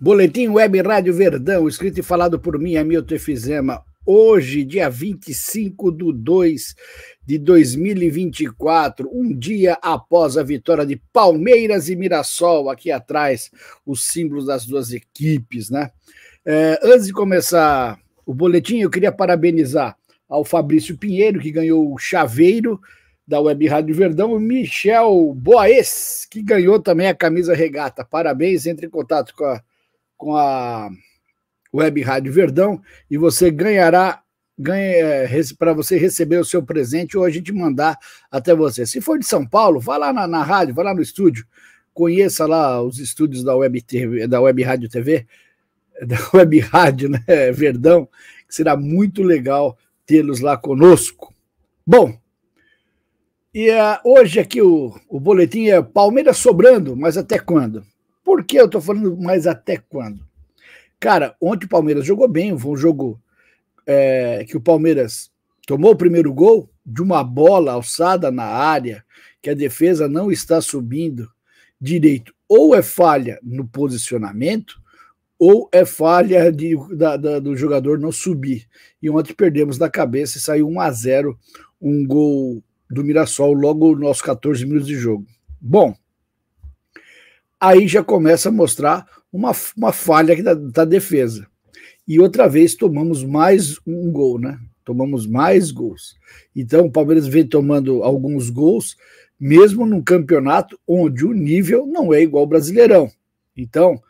Boletim Web Rádio Verdão, escrito e falado por mim, Hamilton Efizema. Hoje, dia 25 de 2 de 2024, um dia após a vitória de Palmeiras e Mirassol, aqui atrás, os símbolos das duas equipes, né? É, antes de começar o boletim, eu queria parabenizar ao Fabrício Pinheiro, que ganhou o chaveiro da Web Rádio Verdão, o Michel Boaes, que ganhou também a camisa regata. Parabéns, entre em contato com a com a Web Rádio Verdão e você ganhará é, para você receber o seu presente ou a gente mandar até você. Se for de São Paulo, vá lá na, na rádio, vá lá no estúdio, conheça lá os estúdios da Web, TV, da Web Rádio TV, da Web Rádio né, Verdão, que será muito legal tê-los lá conosco. Bom, e uh, hoje aqui o, o boletim é Palmeiras sobrando, mas até quando? Por que eu estou falando mais até quando? Cara, ontem o Palmeiras jogou bem, foi um jogo é, que o Palmeiras tomou o primeiro gol de uma bola alçada na área, que a defesa não está subindo direito. Ou é falha no posicionamento, ou é falha de, da, da, do jogador não subir. E ontem perdemos na cabeça e saiu 1 a 0 um gol do Mirassol logo nos 14 minutos de jogo. Bom, aí já começa a mostrar uma, uma falha da, da defesa. E outra vez tomamos mais um gol, né? Tomamos mais gols. Então o Palmeiras vem tomando alguns gols, mesmo num campeonato onde o nível não é igual ao brasileirão. Então,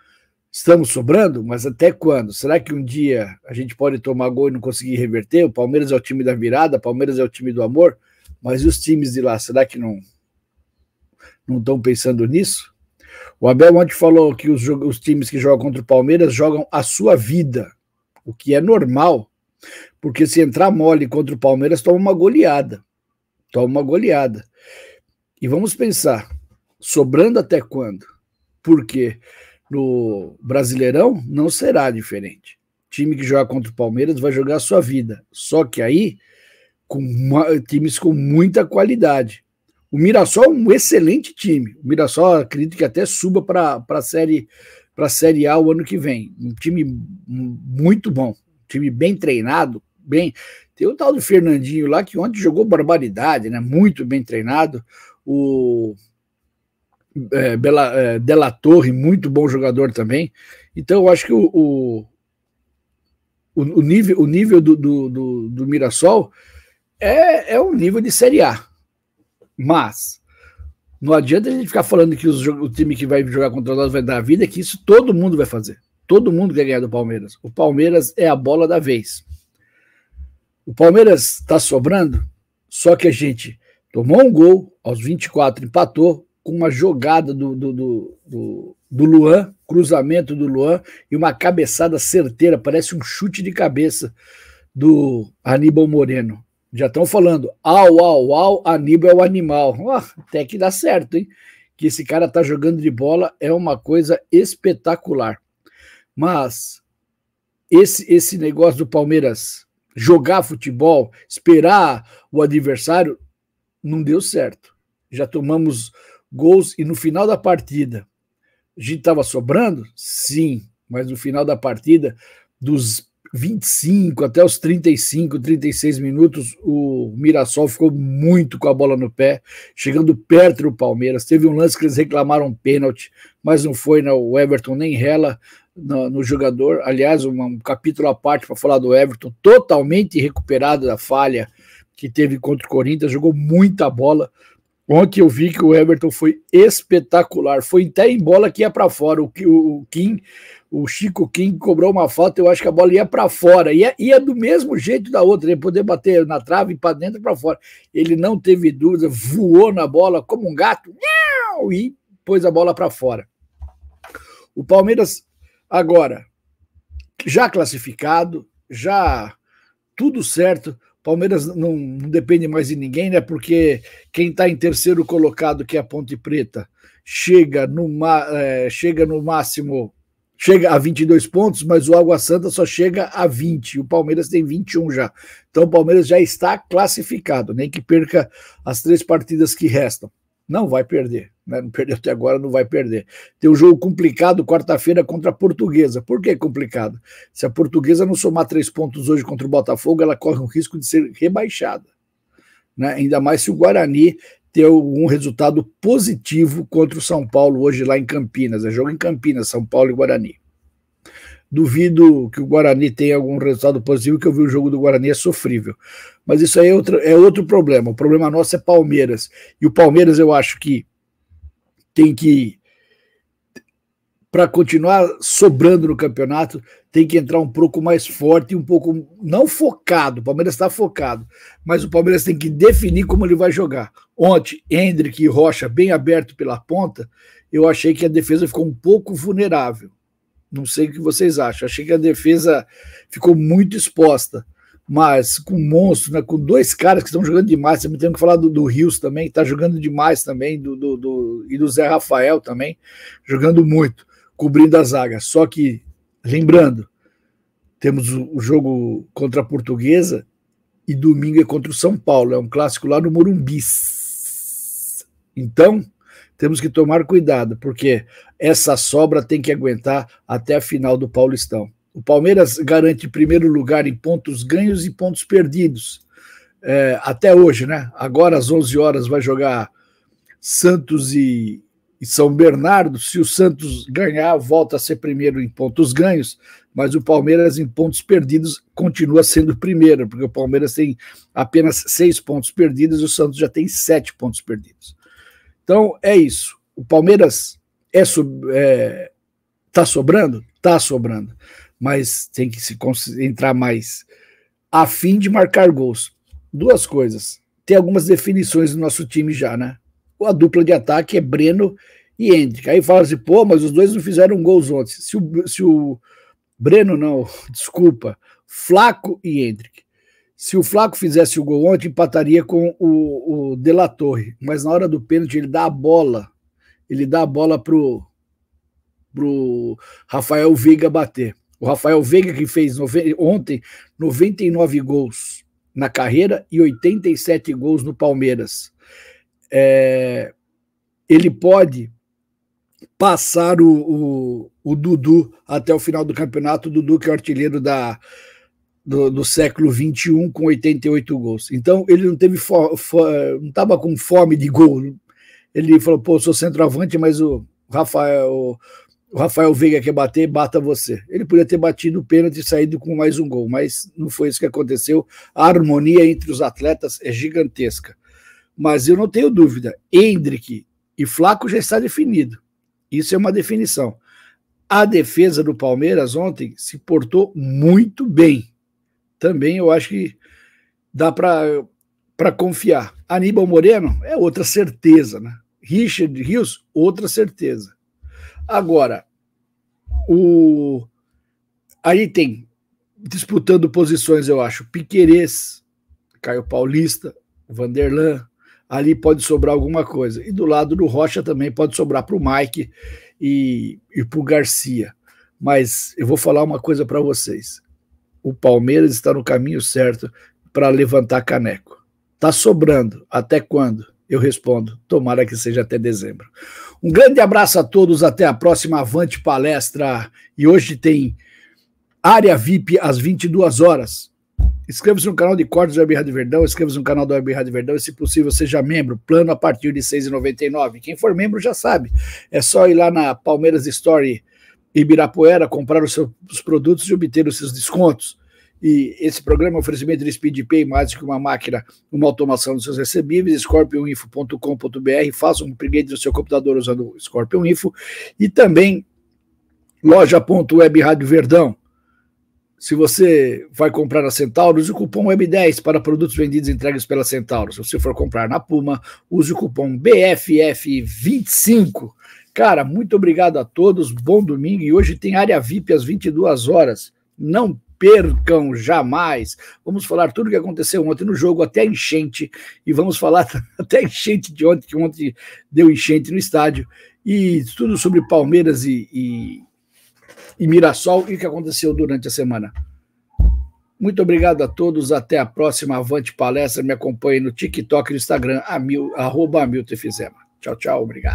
estamos sobrando, mas até quando? Será que um dia a gente pode tomar gol e não conseguir reverter? O Palmeiras é o time da virada, o Palmeiras é o time do amor, mas os times de lá, será que não não estão pensando nisso? O Abel ontem falou que os, os times que jogam contra o Palmeiras jogam a sua vida, o que é normal, porque se entrar mole contra o Palmeiras, toma uma goleada. Toma uma goleada. E vamos pensar, sobrando até quando? Porque no Brasileirão não será diferente. O time que joga contra o Palmeiras vai jogar a sua vida. Só que aí, com uma, times com muita qualidade. O Mirassol é um excelente time. O Mirassol acredito que até suba para a série para a Série A o ano que vem. Um time muito bom, um time bem treinado, bem. Tem o tal do Fernandinho lá que ontem jogou barbaridade, né? Muito bem treinado. O é, Bela, é, Della Torre, muito bom jogador também. Então, eu acho que o, o, o nível, o nível do, do, do, do Mirassol é, é um nível de Série A. Mas não adianta a gente ficar falando que os, o time que vai jogar contra nós vai dar a vida, que isso todo mundo vai fazer. Todo mundo quer ganhar do Palmeiras. O Palmeiras é a bola da vez. O Palmeiras está sobrando, só que a gente tomou um gol, aos 24 empatou, com uma jogada do, do, do, do, do Luan, cruzamento do Luan, e uma cabeçada certeira, parece um chute de cabeça do Aníbal Moreno. Já estão falando, au, au, au, Aníbal é o animal. Ah, até que dá certo, hein? Que esse cara tá jogando de bola é uma coisa espetacular. Mas esse, esse negócio do Palmeiras jogar futebol, esperar o adversário, não deu certo. Já tomamos gols e no final da partida, a gente estava sobrando? Sim, mas no final da partida, dos 25 até os 35, 36 minutos, o Mirassol ficou muito com a bola no pé, chegando perto do Palmeiras. Teve um lance que eles reclamaram um pênalti, mas não foi, não. Né? o Everton nem rela no, no jogador. Aliás, um, um capítulo à parte para falar do Everton, totalmente recuperado da falha que teve contra o Corinthians, jogou muita bola. Ontem eu vi que o Everton foi espetacular, foi até em bola que ia para fora. O, o, o Kim o Chico King cobrou uma falta, eu acho que a bola ia para fora, ia, ia do mesmo jeito da outra, ia poder bater na trave, para dentro e para fora. Ele não teve dúvida, voou na bola como um gato e pôs a bola para fora. O Palmeiras, agora, já classificado, já tudo certo, Palmeiras não, não depende mais de ninguém, né? Porque quem está em terceiro colocado, que é a Ponte Preta, chega no, é, chega no máximo chega a 22 pontos, mas o Água Santa só chega a 20. O Palmeiras tem 21 já. Então o Palmeiras já está classificado, nem que perca as três partidas que restam. Não vai perder, né? não perdeu até agora, não vai perder. Tem um jogo complicado quarta-feira contra a Portuguesa. Por que complicado? Se a Portuguesa não somar três pontos hoje contra o Botafogo, ela corre o risco de ser rebaixada. Né? Ainda mais se o Guarani ter um resultado positivo contra o São Paulo hoje lá em Campinas. É jogo em Campinas, São Paulo e Guarani. Duvido que o Guarani tenha algum resultado positivo, que eu vi o jogo do Guarani é sofrível. Mas isso aí é outro, é outro problema. O problema nosso é Palmeiras. E o Palmeiras, eu acho que tem que para continuar sobrando no campeonato, tem que entrar um pouco mais forte, um pouco não focado. O Palmeiras está focado, mas o Palmeiras tem que definir como ele vai jogar. Ontem, Hendrick e Rocha bem aberto pela ponta, eu achei que a defesa ficou um pouco vulnerável. Não sei o que vocês acham. Achei que a defesa ficou muito exposta. Mas com um monstro, né, com dois caras que estão jogando demais, também temos que falar do, do Rios também, está jogando demais também, do, do, do, e do Zé Rafael também, jogando muito, cobrindo a zaga. Só que Lembrando, temos o jogo contra a Portuguesa e domingo é contra o São Paulo. É um clássico lá no Morumbi. Então, temos que tomar cuidado, porque essa sobra tem que aguentar até a final do Paulistão. O Palmeiras garante primeiro lugar em pontos ganhos e pontos perdidos. É, até hoje, né? Agora às 11 horas vai jogar Santos e, são Bernardo, se o Santos ganhar, volta a ser primeiro em pontos ganhos, mas o Palmeiras em pontos perdidos continua sendo primeiro, porque o Palmeiras tem apenas seis pontos perdidos e o Santos já tem sete pontos perdidos. Então é isso. O Palmeiras é, é tá sobrando, está sobrando, mas tem que se entrar mais a fim de marcar gols. Duas coisas. Tem algumas definições no nosso time já, né? a dupla de ataque é Breno e Hendrick. Aí fala assim, pô, mas os dois não fizeram gols ontem. Se o, se o Breno, não, desculpa, Flaco e Hendrick. Se o Flaco fizesse o gol ontem, empataria com o, o De La Torre. Mas na hora do pênalti, ele dá a bola. Ele dá a bola pro, pro Rafael Veiga bater. O Rafael Veiga, que fez ontem 99 gols na carreira e 87 gols no Palmeiras é, ele pode passar o, o, o, Dudu até o final do campeonato, o Dudu que é o artilheiro da, do, do século XXI com 88 gols. Então ele não teve fo, fo, não estava com fome de gol. Ele falou, pô, sou centroavante, mas o Rafael, o, o Rafael Veiga quer bater, bata você. Ele podia ter batido o pênalti e saído com mais um gol, mas não foi isso que aconteceu. A harmonia entre os atletas é gigantesca. Mas eu não tenho dúvida. Hendrick e Flaco já está definido. Isso é uma definição. A defesa do Palmeiras ontem se portou muito bem. Também eu acho que dá para confiar. Aníbal Moreno é outra certeza, né? Richard Rios, outra certeza. Agora, o aí tem disputando posições, eu acho, Piquerez, Caio Paulista, Vanderlan, ali pode sobrar alguma coisa. E do lado do Rocha também pode sobrar para o Mike e, e para o Garcia. Mas eu vou falar uma coisa para vocês. O Palmeiras está no caminho certo para levantar caneco. Está sobrando. Até quando? Eu respondo. Tomara que seja até dezembro. Um grande abraço a todos. Até a próxima Avante Palestra. E hoje tem área VIP às 22 horas. Inscreva-se no canal de cortes do Web Rádio Verdão, inscreva-se no canal do Web Rádio Verdão e, se possível, seja membro, plano a partir de R$ 6,99. Quem for membro já sabe, é só ir lá na Palmeiras Story Ibirapuera, comprar os seus produtos e obter os seus descontos. E esse programa é um oferecimento de Pay, mais do que uma máquina, uma automação dos seus recebíveis, scorpioninfo.com.br, faça um upgrade do seu computador usando o Scorpion Info e também loja.webradioverdão.com se você vai comprar na Centauro, use o cupom M10 para produtos vendidos e entregues pela Centauro. Se você for comprar na Puma, use o cupom BFF25. Cara, muito obrigado a todos. Bom domingo. E hoje tem área VIP às 22 horas. Não percam jamais. Vamos falar tudo o que aconteceu ontem no jogo, até enchente, e vamos falar até enchente de ontem, que ontem deu enchente no estádio, e tudo sobre Palmeiras e, e, e Mirassol e o que aconteceu durante a semana. Muito obrigado a todos. Até a próxima Avante Palestra. Me acompanhe no TikTok e no Instagram, amil, arroba Tchau, tchau. Obrigado.